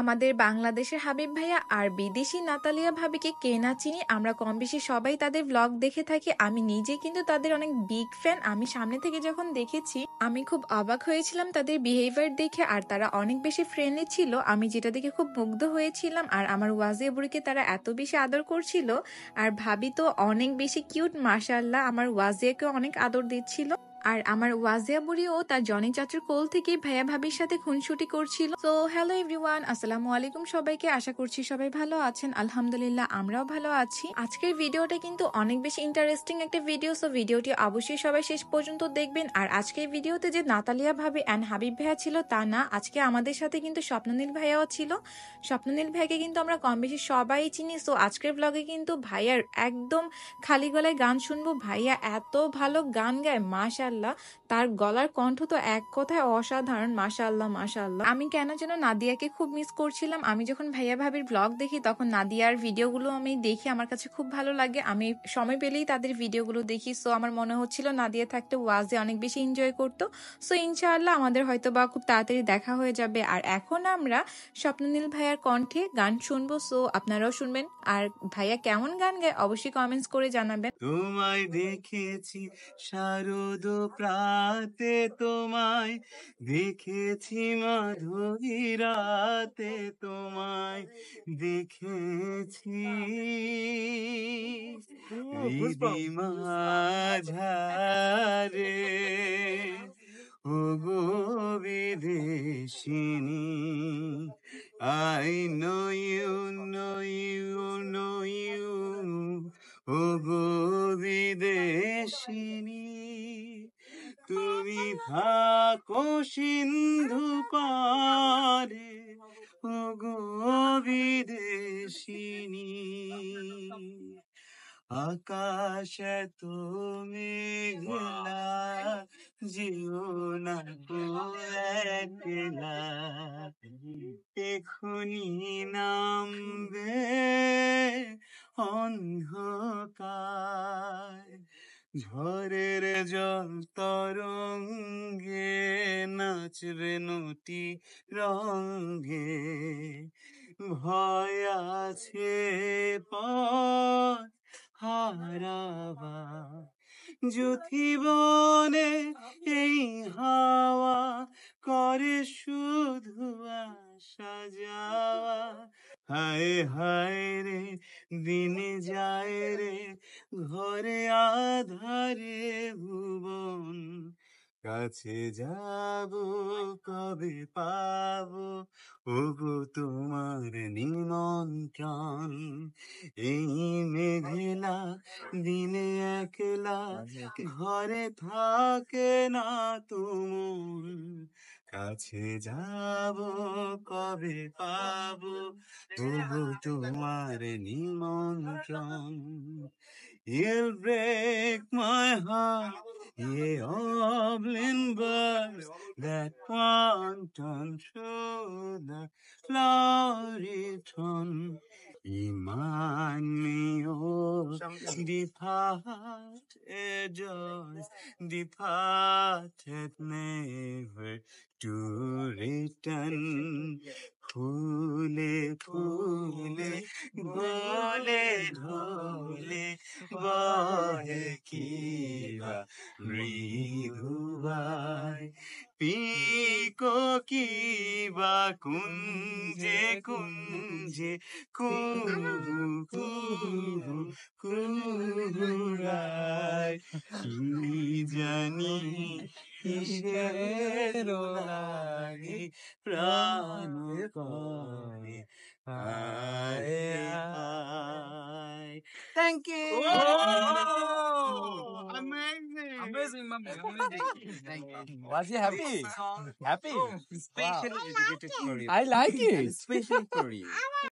আমাদের বাংলাদেশের হাবিব ভাইয়া আর বিদেশি নাতালিয়া ভাবিকে কে না চিনি আমরা কম বেশি সবাই তাদের ব্লগ দেখে থাকি আমি নিজে কিন্তু তাদের অনেক বিগ ফ্যান আমি সামনে থেকে যখন দেখেছি আমি খুব অবাক হয়েছিলাম তাদের বিহেভিয়ার দেখে আর তারা অনেক বেশি ফ্রেন্ডলি ছিল আমি যেটা দেখে খুব মুগ্ধ হয়েছিলাম আর আমার ওয়াজিয়া বুড়িকে তারা এত বেশি আদর করছিল আর ভাবি তো অনেক বেশি কিউট মার্শাল্লাহ আমার ওয়াজিয়াকে অনেক আদর দিচ্ছিল আর আমার ওয়াজিয়া বুড়িও তার জনি চাচুর কোল থেকে ভাইয়া ভাবির সাথে খুনসুটি করছিল তো হ্যালো এভরিওয়ান আসসালামু আলাইকুম সবাইকে আশা করছি সবাই ভালো আছেন আলহামদুলিল্লাহ আমরাও ভালো আছি আজকের ভিডিওটা কিন্তু অনেক বেশি ইন্টারেস্টিং একটা ভিডিও সো ভিডিওটি অবশ্যই সবাই শেষ পর্যন্ত দেখবেন আর আজকের ভিডিওতে যে নাতালিয়া ভাবি অ্যান্ড হাবিব ভাইয়া ছিল তা না আজকে আমাদের সাথে কিন্তু স্বপ্ননীল ভাইয়াও ছিল স্বপ্ননীল ভাইকে কিন্তু আমরা কম বেশি সবাই চিনি সো আজকের ব্লগে কিন্তু ভাইয়ার একদম খালি গলায় গান শুনবো ভাইয়া এত ভালো গান গায় মাসা মাশাল্লাহ তার গলার কণ্ঠ তো এক কথায় অসাধারণ মাশাল্লাহ মাশাল্লাহ আমি কেন যেন নাদিয়াকে খুব মিস করছিলাম আমি যখন ভাইয়া ভাবির ব্লগ দেখি তখন নাদিয়ার ভিডিওগুলো আমি দেখি আমার কাছে খুব ভালো লাগে আমি সময় পেলেই তাদের ভিডিওগুলো দেখি সো আমার মনে হচ্ছিল নাদিয়া থাকতে ওয়াজে অনেক বেশি এনজয় করতো সো ইনশাআল্লাহ আমাদের হয়তো বা খুব তাড়াতাড়ি দেখা হয়ে যাবে আর এখন আমরা স্বপ্ননীল ভাইয়ার কণ্ঠে গান শুনবো সো আপনারাও শুনবেন আর ভাইয়া কেমন গান গায় অবশ্যই কমেন্টস করে জানাবেন তোমায় দেখেছি শারদ প্রাতে তোমায় দেখেছি মাধুরী রাতে তোমায় দেখেছি মাঝারে ও গো বিদেশিনী I know you know you know you ও গো বিদেশী থাকো সিন্ধু পারে ও গো বিদেশিনী আকাশ তুমি ঘেলা জিও না একলা এখনি নামবে অন্ধকার ঝড়ের জল তরঙ্গে নাচবে নটি রঙে ভয় আছে হারাবা যুথি বনে এই হাওয়া করে শুধু আশা যা হায় হায় রে দিন যায় রে ঘরে আধারে ভুবন কাছে যাব কবে পাব ওগো তোমার নিমন্ত্রণ এই মেঘেলা দিনে একলা আচ্ছা, ঘরে থাকে না তুমুল কাছে যাব কবে পাব আচ্ছা, ওগো তোমার নিমন্ত্রণ He'll break my heart. Eoblin birds that want unto the glory throne. Emmanuel, depart a joy, departed never to return. Phule, phule, gole, কি বা কুঞ্জে কুঞ্জে কুহু কুহু কুহুরায় তুমি জানি ঈশ্বরের লাগে প্রাণ করে আয় আয় thank you Amazing, ma'am. Was he happy? Happy? Wow. Specially I like it. Especially for you.